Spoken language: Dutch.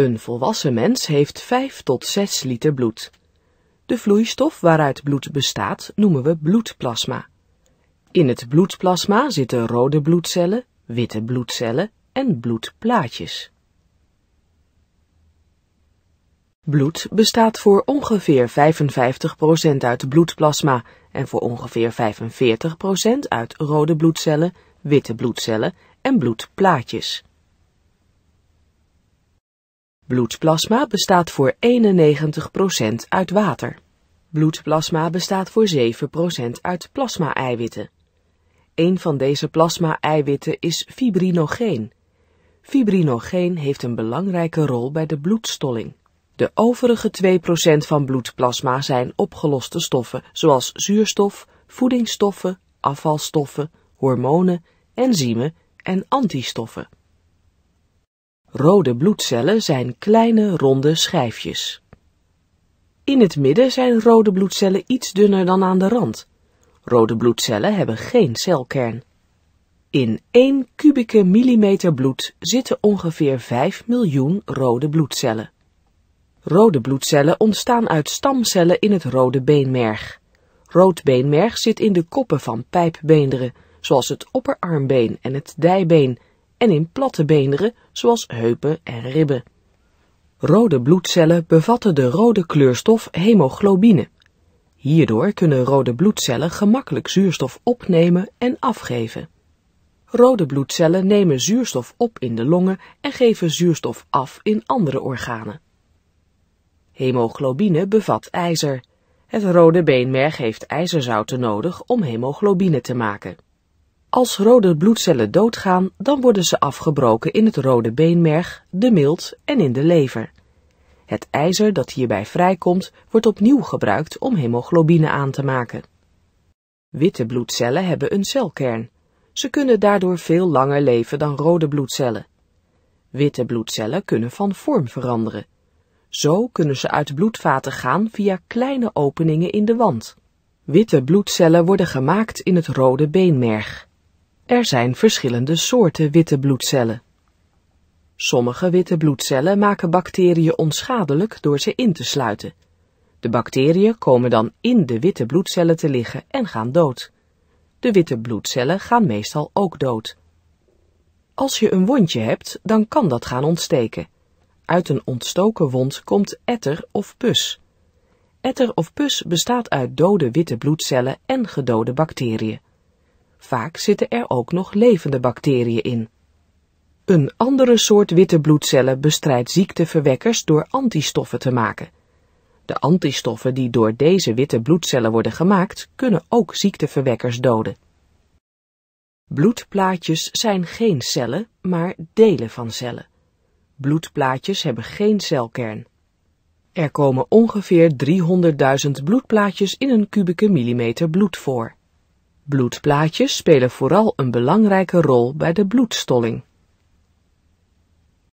Een volwassen mens heeft 5 tot 6 liter bloed. De vloeistof waaruit bloed bestaat noemen we bloedplasma. In het bloedplasma zitten rode bloedcellen, witte bloedcellen en bloedplaatjes. Bloed bestaat voor ongeveer 55% uit bloedplasma en voor ongeveer 45% uit rode bloedcellen, witte bloedcellen en bloedplaatjes. Bloedplasma bestaat voor 91% uit water. Bloedplasma bestaat voor 7% uit plasma-eiwitten. Een van deze plasma-eiwitten is fibrinogeen. Fibrinogeen heeft een belangrijke rol bij de bloedstolling. De overige 2% van bloedplasma zijn opgeloste stoffen zoals zuurstof, voedingsstoffen, afvalstoffen, hormonen, enzymen en antistoffen. Rode bloedcellen zijn kleine, ronde schijfjes. In het midden zijn rode bloedcellen iets dunner dan aan de rand. Rode bloedcellen hebben geen celkern. In 1 kubieke millimeter bloed zitten ongeveer 5 miljoen rode bloedcellen. Rode bloedcellen ontstaan uit stamcellen in het rode beenmerg. Rood beenmerg zit in de koppen van pijpbeenderen, zoals het opperarmbeen en het dijbeen, en in platte beenderen zoals heupen en ribben. Rode bloedcellen bevatten de rode kleurstof hemoglobine. Hierdoor kunnen rode bloedcellen gemakkelijk zuurstof opnemen en afgeven. Rode bloedcellen nemen zuurstof op in de longen en geven zuurstof af in andere organen. Hemoglobine bevat ijzer. Het rode beenmerg heeft ijzerzouten nodig om hemoglobine te maken. Als rode bloedcellen doodgaan, dan worden ze afgebroken in het rode beenmerg, de milt en in de lever. Het ijzer dat hierbij vrijkomt, wordt opnieuw gebruikt om hemoglobine aan te maken. Witte bloedcellen hebben een celkern. Ze kunnen daardoor veel langer leven dan rode bloedcellen. Witte bloedcellen kunnen van vorm veranderen. Zo kunnen ze uit bloedvaten gaan via kleine openingen in de wand. Witte bloedcellen worden gemaakt in het rode beenmerg. Er zijn verschillende soorten witte bloedcellen. Sommige witte bloedcellen maken bacteriën onschadelijk door ze in te sluiten. De bacteriën komen dan in de witte bloedcellen te liggen en gaan dood. De witte bloedcellen gaan meestal ook dood. Als je een wondje hebt, dan kan dat gaan ontsteken. Uit een ontstoken wond komt etter of pus. Etter of pus bestaat uit dode witte bloedcellen en gedode bacteriën. Vaak zitten er ook nog levende bacteriën in. Een andere soort witte bloedcellen bestrijdt ziekteverwekkers door antistoffen te maken. De antistoffen die door deze witte bloedcellen worden gemaakt, kunnen ook ziekteverwekkers doden. Bloedplaatjes zijn geen cellen, maar delen van cellen. Bloedplaatjes hebben geen celkern. Er komen ongeveer 300.000 bloedplaatjes in een kubieke millimeter bloed voor. Bloedplaatjes spelen vooral een belangrijke rol bij de bloedstolling.